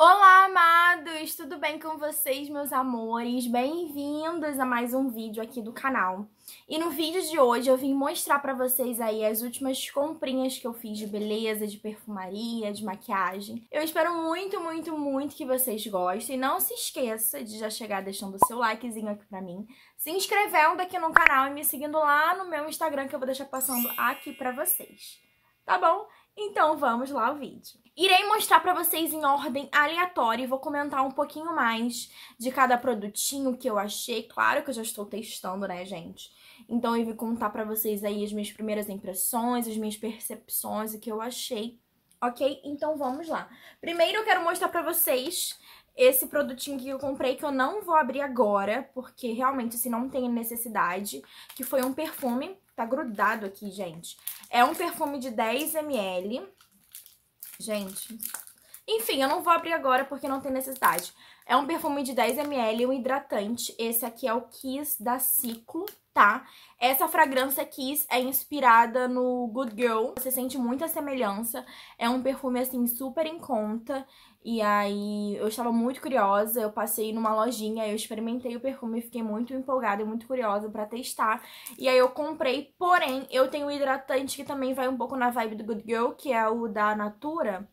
Olá, amados! Tudo bem com vocês, meus amores? Bem-vindos a mais um vídeo aqui do canal. E no vídeo de hoje eu vim mostrar pra vocês aí as últimas comprinhas que eu fiz de beleza, de perfumaria, de maquiagem. Eu espero muito, muito, muito que vocês gostem. Não se esqueça de já chegar deixando o seu likezinho aqui pra mim, se inscrevendo aqui no canal e me seguindo lá no meu Instagram que eu vou deixar passando aqui pra vocês. Tá bom? Então vamos lá ao vídeo. Irei mostrar para vocês em ordem aleatória e vou comentar um pouquinho mais de cada produtinho que eu achei. Claro que eu já estou testando, né, gente? Então eu vou contar para vocês aí as minhas primeiras impressões, as minhas percepções, o que eu achei, ok? Então vamos lá. Primeiro eu quero mostrar para vocês esse produtinho que eu comprei, que eu não vou abrir agora, porque realmente, assim, não tem necessidade, que foi um perfume, tá grudado aqui, gente. É um perfume de 10ml. Gente, enfim, eu não vou abrir agora porque não tem necessidade. É um perfume de 10ml, um hidratante. Esse aqui é o Kiss da Ciclo, tá? Essa fragrância Kiss é inspirada no Good Girl. Você sente muita semelhança. É um perfume, assim, super em conta. E aí, eu estava muito curiosa, eu passei numa lojinha, eu experimentei o perfume, fiquei muito empolgada e muito curiosa para testar. E aí eu comprei, porém, eu tenho um hidratante que também vai um pouco na vibe do Good Girl, que é o da Natura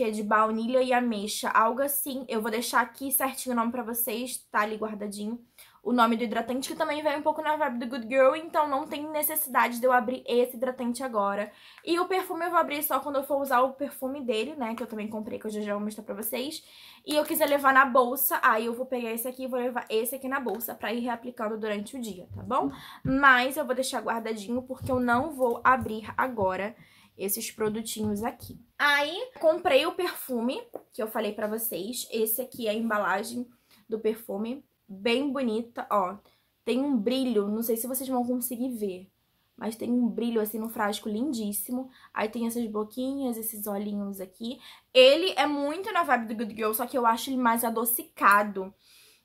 que é de baunilha e ameixa, algo assim. Eu vou deixar aqui certinho o nome pra vocês, tá ali guardadinho. O nome do hidratante, que também vem um pouco na vibe do Good Girl, então não tem necessidade de eu abrir esse hidratante agora. E o perfume eu vou abrir só quando eu for usar o perfume dele, né, que eu também comprei, que eu já já vou mostrar pra vocês. E eu quiser levar na bolsa, aí eu vou pegar esse aqui e vou levar esse aqui na bolsa pra ir reaplicando durante o dia, tá bom? Mas eu vou deixar guardadinho porque eu não vou abrir agora esses produtinhos aqui. Aí, comprei o perfume que eu falei pra vocês. Esse aqui é a embalagem do perfume, bem bonita, ó. Tem um brilho, não sei se vocês vão conseguir ver, mas tem um brilho assim no frasco lindíssimo. Aí tem essas boquinhas, esses olhinhos aqui. Ele é muito na vibe do Good Girl, só que eu acho ele mais adocicado.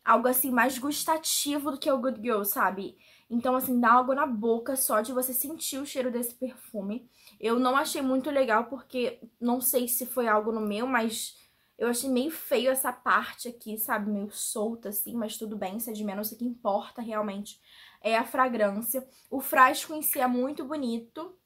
Algo assim, mais gustativo do que o Good Girl, sabe? Então, assim, dá algo na boca só de você sentir o cheiro desse perfume. Eu não achei muito legal porque não sei se foi algo no meu, mas eu achei meio feio essa parte aqui, sabe? Meio solta assim, mas tudo bem, se é de menos, o que importa realmente é a fragrância. O frasco em si é muito bonito.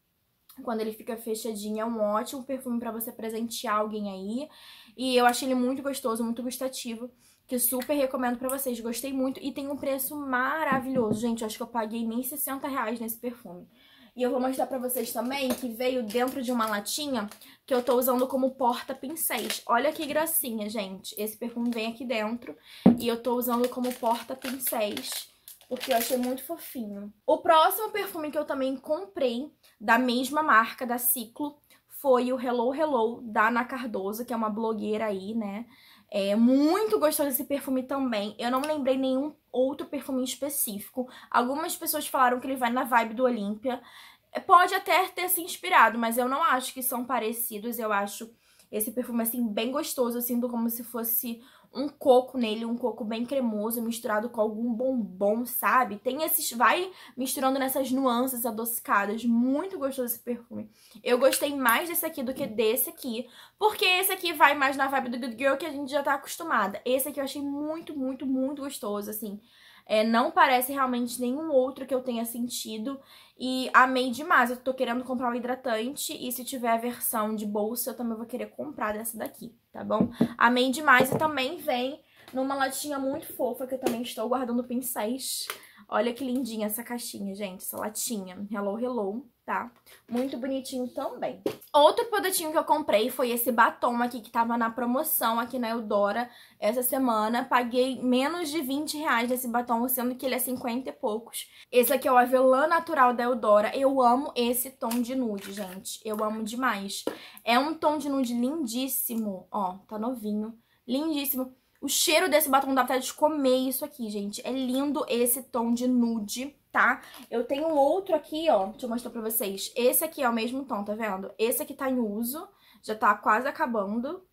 Quando ele fica fechadinho, é um ótimo perfume para você presentear alguém aí. E eu achei ele muito gostoso, muito gustativo, que super recomendo para vocês. Gostei muito e tem um preço maravilhoso, gente. Acho que eu paguei nem 60 reais nesse perfume. E eu vou mostrar pra vocês também que veio dentro de uma latinha que eu tô usando como porta-pincéis. Olha que gracinha, gente. Esse perfume vem aqui dentro e eu tô usando como porta-pincéis porque eu achei muito fofinho. O próximo perfume que eu também comprei da mesma marca, da Ciclo, foi o Hello Hello da Ana Cardoso, que é uma blogueira aí, né? É muito gostoso esse perfume também. Eu não lembrei nenhum outro perfume específico. Algumas pessoas falaram que ele vai na vibe do Olímpia. Pode até ter se inspirado, mas eu não acho que são parecidos. Eu acho esse perfume, assim, bem gostoso. Eu sinto como se fosse um coco nele, um coco bem cremoso, misturado com algum bombom, sabe? Tem esses. Vai misturando nessas nuances adocicadas. Muito gostoso esse perfume. Eu gostei mais desse aqui do que desse aqui. Porque esse aqui vai mais na vibe do Good Girl que a gente já tá acostumada. Esse aqui eu achei muito, muito, muito gostoso, assim. É, não parece realmente nenhum outro que eu tenha sentido. E amei demais, eu tô querendo comprar um hidratante e se tiver a versão de bolsa eu também vou querer comprar dessa daqui, tá bom? Amei demais e também vem numa latinha muito fofa que eu também estou guardando pincéis. Olha que lindinha essa caixinha, gente, essa latinha. Hello, hello tá? Muito bonitinho também. Outro produtinho que eu comprei foi esse batom aqui que tava na promoção aqui na Eudora essa semana. Paguei menos de 20 reais nesse batom, sendo que ele é 50 e poucos. Esse aqui é o Avelã Natural da Eudora. Eu amo esse tom de nude, gente. Eu amo demais. É um tom de nude lindíssimo. Ó, tá novinho. Lindíssimo. O cheiro desse batom dá vontade de comer isso aqui, gente. É lindo esse tom de nude tá? Eu tenho outro aqui, ó, deixa eu mostrar pra vocês. Esse aqui é o mesmo tom, tá vendo? Esse aqui tá em uso, já tá quase acabando.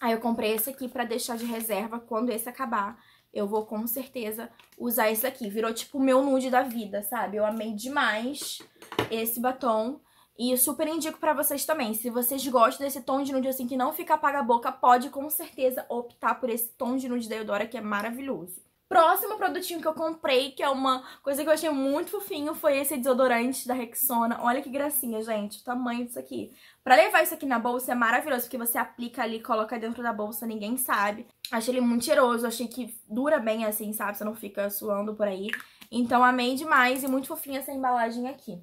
Aí eu comprei esse aqui pra deixar de reserva quando esse acabar. Eu vou, com certeza, usar esse aqui. Virou, tipo, o meu nude da vida, sabe? Eu amei demais esse batom. E super indico pra vocês também. Se vocês gostam desse tom de nude assim que não fica apaga a boca, pode, com certeza, optar por esse tom de nude da Eudora, que é maravilhoso próximo produtinho que eu comprei, que é uma coisa que eu achei muito fofinho, foi esse desodorante da Rexona. Olha que gracinha, gente, o tamanho disso aqui. Pra levar isso aqui na bolsa é maravilhoso, porque você aplica ali, coloca dentro da bolsa, ninguém sabe. Achei ele muito cheiroso, achei que dura bem assim, sabe? Você não fica suando por aí. Então amei demais e muito fofinha essa embalagem aqui.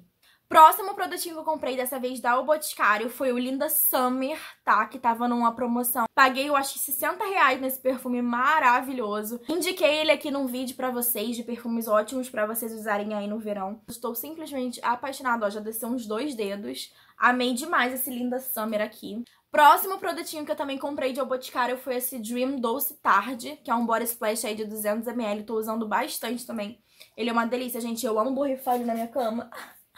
Próximo produtinho que eu comprei, dessa vez da O Boticário, foi o Linda Summer, tá? Que tava numa promoção. Paguei, eu acho, 60 reais nesse perfume maravilhoso. Indiquei ele aqui num vídeo pra vocês, de perfumes ótimos pra vocês usarem aí no verão. Estou simplesmente apaixonada, ó, já desceu uns dois dedos. Amei demais esse Linda Summer aqui. Próximo produtinho que eu também comprei de O Boticário foi esse Dream Doce Tarde, que é um body splash aí de 200ml, tô usando bastante também. Ele é uma delícia, gente, eu amo borrifar na minha cama.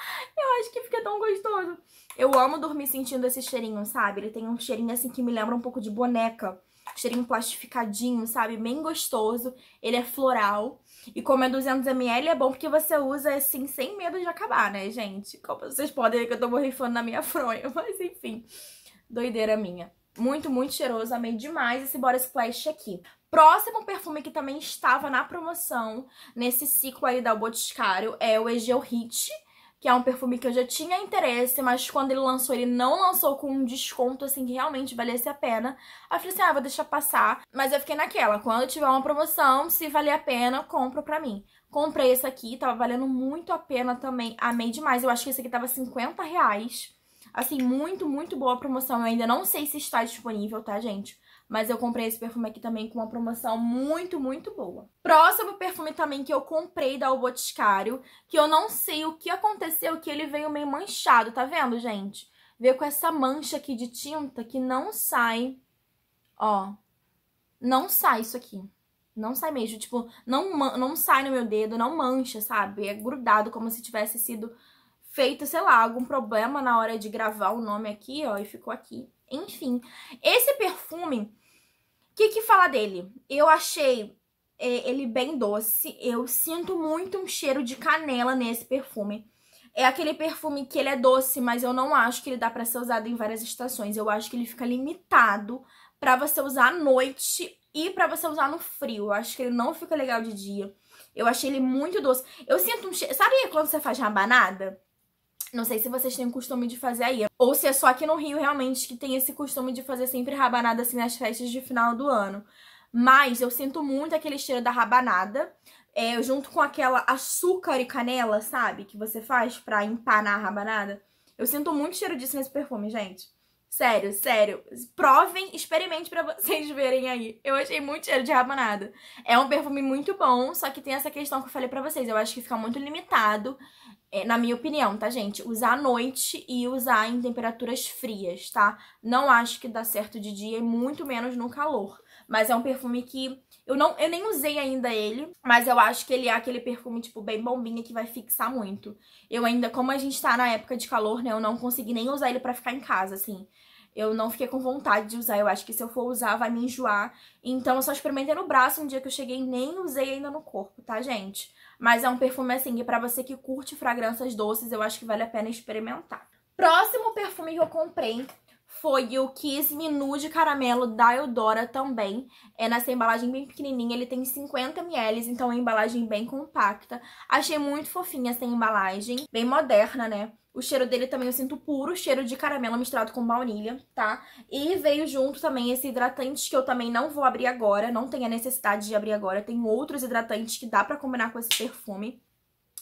acho que fica tão gostoso. Eu amo dormir sentindo esse cheirinho, sabe? Ele tem um cheirinho assim que me lembra um pouco de boneca. Cheirinho plastificadinho, sabe? Bem gostoso. Ele é floral. E como é 200ml, é bom porque você usa assim sem medo de acabar, né, gente? Como vocês podem ver que eu tô borrifando na minha fronha. Mas enfim, doideira minha. Muito, muito cheiroso. Amei demais esse Body Splash aqui. Próximo perfume que também estava na promoção nesse ciclo aí da Boticário é o Egeo Hit que é um perfume que eu já tinha interesse, mas quando ele lançou, ele não lançou com um desconto, assim, que realmente valesse a pena. Aí eu falei assim, ah, vou deixar passar. Mas eu fiquei naquela, quando tiver uma promoção, se valer a pena, compro pra mim. Comprei esse aqui, tava valendo muito a pena também, amei demais. Eu acho que esse aqui tava 50 reais. Assim, muito, muito boa promoção. Eu ainda não sei se está disponível, tá, gente? Mas eu comprei esse perfume aqui também com uma promoção muito, muito boa. Próximo perfume também que eu comprei da O Boticário, que eu não sei o que aconteceu, que ele veio meio manchado, tá vendo, gente? Veio com essa mancha aqui de tinta que não sai, ó, não sai isso aqui. Não sai mesmo, tipo, não, não sai no meu dedo, não mancha, sabe? É grudado como se tivesse sido feito, sei lá, algum problema na hora de gravar o nome aqui, ó, e ficou aqui. Enfim, esse perfume que, que falar dele? Eu achei é, ele bem doce. Eu sinto muito um cheiro de canela nesse perfume. É aquele perfume que ele é doce, mas eu não acho que ele dá para ser usado em várias estações. Eu acho que ele fica limitado para você usar à noite e para você usar no frio. Eu acho que ele não fica legal de dia. Eu achei ele muito doce. Eu sinto um cheiro... Sabe quando você faz rabanada? Não sei se vocês têm o costume de fazer aí. Ou se é só aqui no Rio realmente que tem esse costume de fazer sempre rabanada assim nas festas de final do ano. Mas eu sinto muito aquele cheiro da rabanada. É, junto com aquela açúcar e canela, sabe? Que você faz pra empanar a rabanada. Eu sinto muito cheiro disso nesse perfume, gente. Sério, sério. Provem, experimente para vocês verem aí. Eu achei muito cheiro de rabanada. É um perfume muito bom, só que tem essa questão que eu falei para vocês. Eu acho que fica muito limitado, é, na minha opinião, tá, gente? Usar à noite e usar em temperaturas frias, tá? Não acho que dá certo de dia e muito menos no calor. Mas é um perfume que eu, não, eu nem usei ainda ele, mas eu acho que ele é aquele perfume, tipo, bem bombinha que vai fixar muito. Eu ainda, como a gente tá na época de calor, né, eu não consegui nem usar ele pra ficar em casa, assim. Eu não fiquei com vontade de usar, eu acho que se eu for usar vai me enjoar. Então eu só experimentei no braço um dia que eu cheguei nem usei ainda no corpo, tá, gente? Mas é um perfume assim que pra você que curte fragrâncias doces, eu acho que vale a pena experimentar. Próximo perfume que eu comprei foi o Kiss Minu de Caramelo da Eudora também. É nessa embalagem bem pequenininha, ele tem 50ml, então é uma embalagem bem compacta. Achei muito fofinha essa embalagem, bem moderna, né? O cheiro dele também eu sinto puro, cheiro de caramelo misturado com baunilha, tá? E veio junto também esse hidratante que eu também não vou abrir agora, não tem a necessidade de abrir agora. Tem outros hidratantes que dá pra combinar com esse perfume.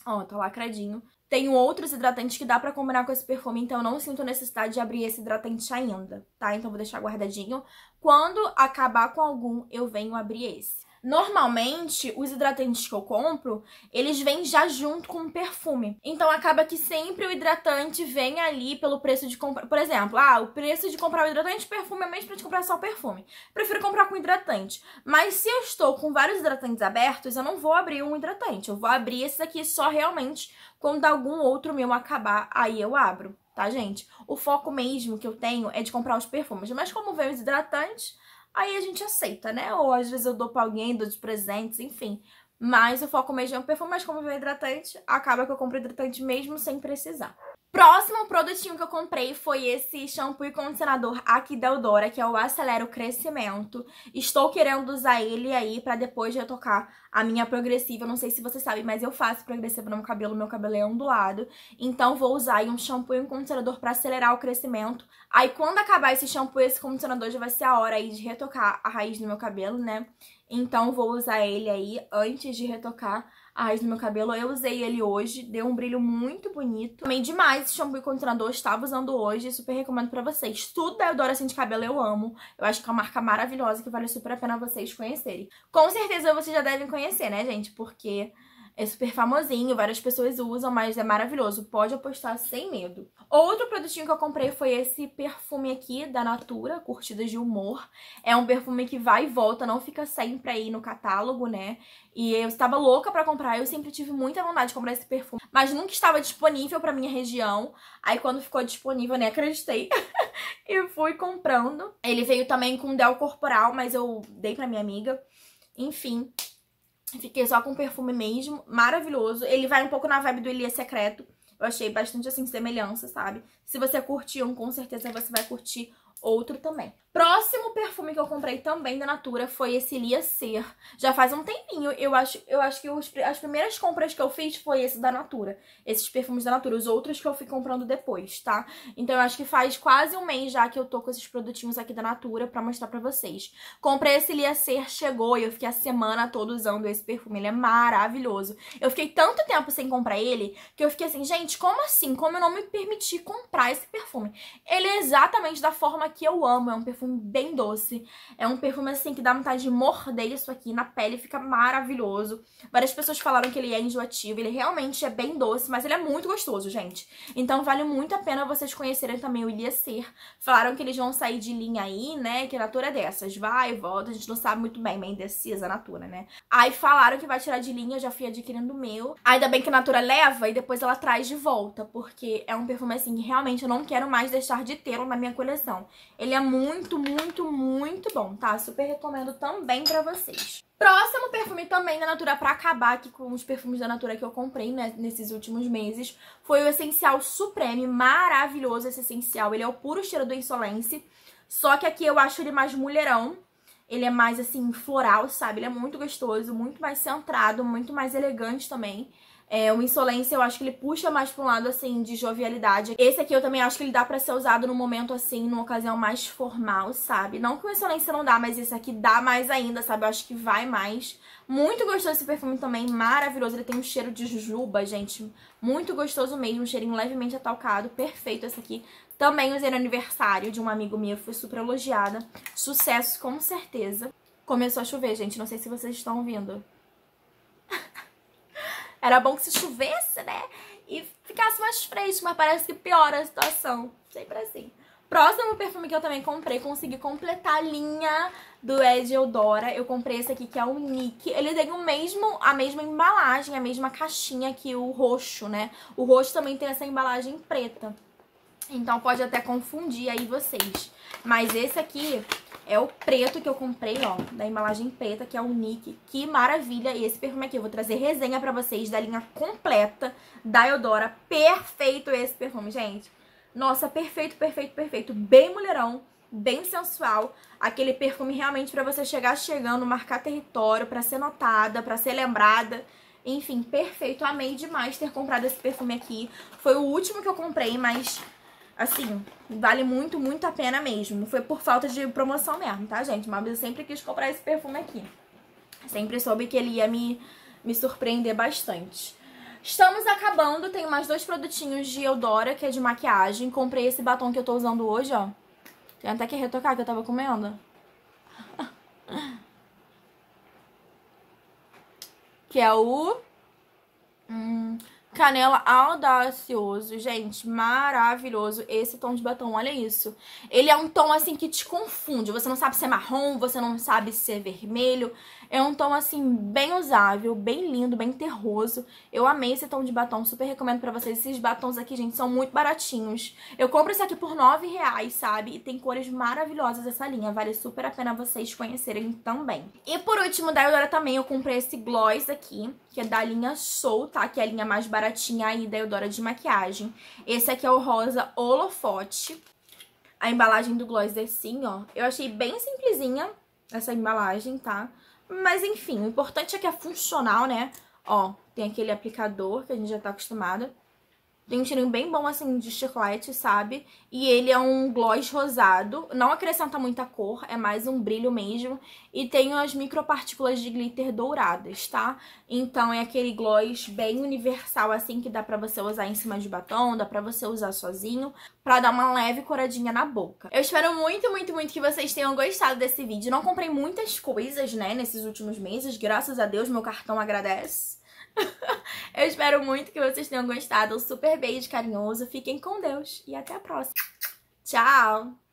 Ó, tá lacradinho. Tenho outros hidratantes que dá pra combinar com esse perfume, então eu não sinto necessidade de abrir esse hidratante ainda, tá? Então vou deixar guardadinho. Quando acabar com algum, eu venho abrir esse. Normalmente, os hidratantes que eu compro, eles vêm já junto com o perfume. Então acaba que sempre o hidratante vem ali pelo preço de comprar. Por exemplo, ah, o preço de comprar o hidratante e perfume é mesmo pra te comprar só o perfume. Prefiro comprar com hidratante. Mas se eu estou com vários hidratantes abertos, eu não vou abrir um hidratante. Eu vou abrir esse daqui só realmente quando algum outro meu acabar, aí eu abro, tá, gente? O foco mesmo que eu tenho é de comprar os perfumes. Mas como vem os hidratantes Aí a gente aceita, né? Ou às vezes eu dou pra alguém, dou de presentes, enfim. Mas eu foco mesmo em perfume, mas como eu hidratante, acaba que eu compro hidratante mesmo sem precisar. Próximo produtinho que eu comprei foi esse shampoo e condicionador aqui da Eudora, que é o Acelera o Crescimento. Estou querendo usar ele aí para depois retocar a minha progressiva, não sei se você sabe, mas eu faço progressiva no meu cabelo, meu cabelo é ondulado. Então vou usar aí um shampoo e um condicionador para acelerar o crescimento. Aí quando acabar esse shampoo e esse condicionador já vai ser a hora aí de retocar a raiz do meu cabelo, né? Então vou usar ele aí antes de retocar a raiz do meu cabelo. Eu usei ele hoje, deu um brilho muito bonito. Amei demais esse shampoo e condicionador, estava usando hoje, super recomendo pra vocês. Tudo da é Eudora assim de cabelo eu amo. Eu acho que é uma marca maravilhosa que vale super a pena vocês conhecerem. Com certeza vocês já devem conhecer conhecer, né, gente? Porque é super famosinho, várias pessoas usam, mas é maravilhoso. Pode apostar sem medo. Outro produtinho que eu comprei foi esse perfume aqui da Natura, Curtidas de Humor. É um perfume que vai e volta, não fica sempre aí no catálogo, né? E eu estava louca pra comprar, eu sempre tive muita vontade de comprar esse perfume. Mas nunca estava disponível pra minha região. Aí quando ficou disponível, eu nem acreditei. e fui comprando. Ele veio também com Del Corporal, mas eu dei pra minha amiga. Enfim, Fiquei só com o perfume mesmo, maravilhoso. Ele vai um pouco na vibe do Elias Secreto. Eu achei bastante, assim, semelhança, sabe? Se você curtiu um, com certeza você vai curtir outro também próximo perfume que eu comprei também da Natura foi esse Lia Ser. Já faz um tempinho, eu acho, eu acho que os, as primeiras compras que eu fiz foi esse da Natura. Esses perfumes da Natura, os outros que eu fui comprando depois, tá? Então eu acho que faz quase um mês já que eu tô com esses produtinhos aqui da Natura pra mostrar pra vocês. Comprei esse Lia Ser, chegou e eu fiquei a semana toda usando esse perfume, ele é maravilhoso. Eu fiquei tanto tempo sem comprar ele, que eu fiquei assim, gente, como assim? Como eu não me permiti comprar esse perfume? Ele é exatamente da forma que eu amo, é um perfume perfume bem doce. É um perfume, assim, que dá vontade de morder isso aqui na pele, fica maravilhoso. Várias pessoas falaram que ele é enjoativo, ele realmente é bem doce, mas ele é muito gostoso, gente. Então vale muito a pena vocês conhecerem também o Ser. Falaram que eles vão sair de linha aí, né, que a Natura é dessas, vai volta, a gente não sabe muito bem, bem é decisa a Natura, né. Aí falaram que vai tirar de linha, eu já fui adquirindo o meu. Ainda bem que a Natura leva e depois ela traz de volta, porque é um perfume, assim, que realmente eu não quero mais deixar de tê-lo na minha coleção. Ele é muito, muito, muito, bom, tá? Super recomendo também pra vocês. Próximo perfume também da Natura pra acabar aqui com os perfumes da Natura que eu comprei né, nesses últimos meses foi o Essencial Supreme, maravilhoso esse essencial. Ele é o puro cheiro do Insolence, só que aqui eu acho ele mais mulherão. Ele é mais, assim, floral, sabe? Ele é muito gostoso, muito mais centrado, muito mais elegante também. É, o Insolência eu acho que ele puxa mais pra um lado, assim, de jovialidade. Esse aqui eu também acho que ele dá pra ser usado num momento, assim, numa ocasião mais formal, sabe? Não que o Insolência não dá, mas esse aqui dá mais ainda, sabe? Eu acho que vai mais. Muito gostoso esse perfume também, maravilhoso. Ele tem um cheiro de juba gente. Muito gostoso mesmo, um cheirinho levemente atalcado. Perfeito esse aqui. Também usei no aniversário de um amigo meu, foi super elogiada. Sucesso, com certeza. Começou a chover, gente. Não sei se vocês estão ouvindo. Era bom que se chovesse, né? E ficasse mais fresco, mas parece que piora a situação. Sempre assim. Próximo perfume que eu também comprei, consegui completar a linha do Ed Eudora. Eu comprei esse aqui, que é o Nick. Ele tem o mesmo, a mesma embalagem, a mesma caixinha que o roxo, né? O roxo também tem essa embalagem preta. Então pode até confundir aí vocês. Mas esse aqui é o preto que eu comprei, ó, da embalagem preta, que é o Nick. Que maravilha! E esse perfume aqui, eu vou trazer resenha pra vocês da linha completa da Eudora. Perfeito esse perfume, gente! Nossa, perfeito, perfeito, perfeito. Bem mulherão, bem sensual. Aquele perfume realmente pra você chegar chegando, marcar território, pra ser notada, pra ser lembrada. Enfim, perfeito. Amei demais ter comprado esse perfume aqui. Foi o último que eu comprei, mas Assim, vale muito, muito a pena mesmo. Foi por falta de promoção mesmo, tá, gente? Mas eu sempre quis comprar esse perfume aqui. Sempre soube que ele ia me, me surpreender bastante. Estamos acabando, tenho mais dois produtinhos de Eudora, que é de maquiagem. Comprei esse batom que eu tô usando hoje, ó. Tem até que retocar, que eu tava comendo. que é o... Hum, Canela audacioso, gente, maravilhoso esse tom de batom, olha isso. Ele é um tom assim que te confunde, você não sabe se é marrom, você não sabe se é vermelho. É um tom assim bem usável, bem lindo, bem terroso. Eu amei esse tom de batom, super recomendo pra vocês. Esses batons aqui, gente, são muito baratinhos. Eu compro esse aqui por 9 reais, sabe? E tem cores maravilhosas essa linha, vale super a pena vocês conhecerem também. E por último, da Eudora também eu comprei esse gloss aqui, que é da linha Soul, tá? Que é a linha mais barata baratinha aí da Eudora de maquiagem. Esse aqui é o rosa holofote. A embalagem do gloss é assim, ó. Eu achei bem simplesinha essa embalagem, tá? Mas enfim, o importante é que é funcional, né? Ó, tem aquele aplicador que a gente já tá acostumada. Tem um cheirinho bem bom, assim, de chiclete, sabe? E ele é um gloss rosado. Não acrescenta muita cor, é mais um brilho mesmo. E tem as micropartículas de glitter douradas, tá? Então é aquele gloss bem universal, assim, que dá pra você usar em cima de batom, dá pra você usar sozinho, pra dar uma leve coradinha na boca. Eu espero muito, muito, muito que vocês tenham gostado desse vídeo. Não comprei muitas coisas, né, nesses últimos meses. Graças a Deus, meu cartão agradece. Eu espero muito que vocês tenham gostado. Um super beijo carinhoso. Fiquem com Deus e até a próxima. Tchau!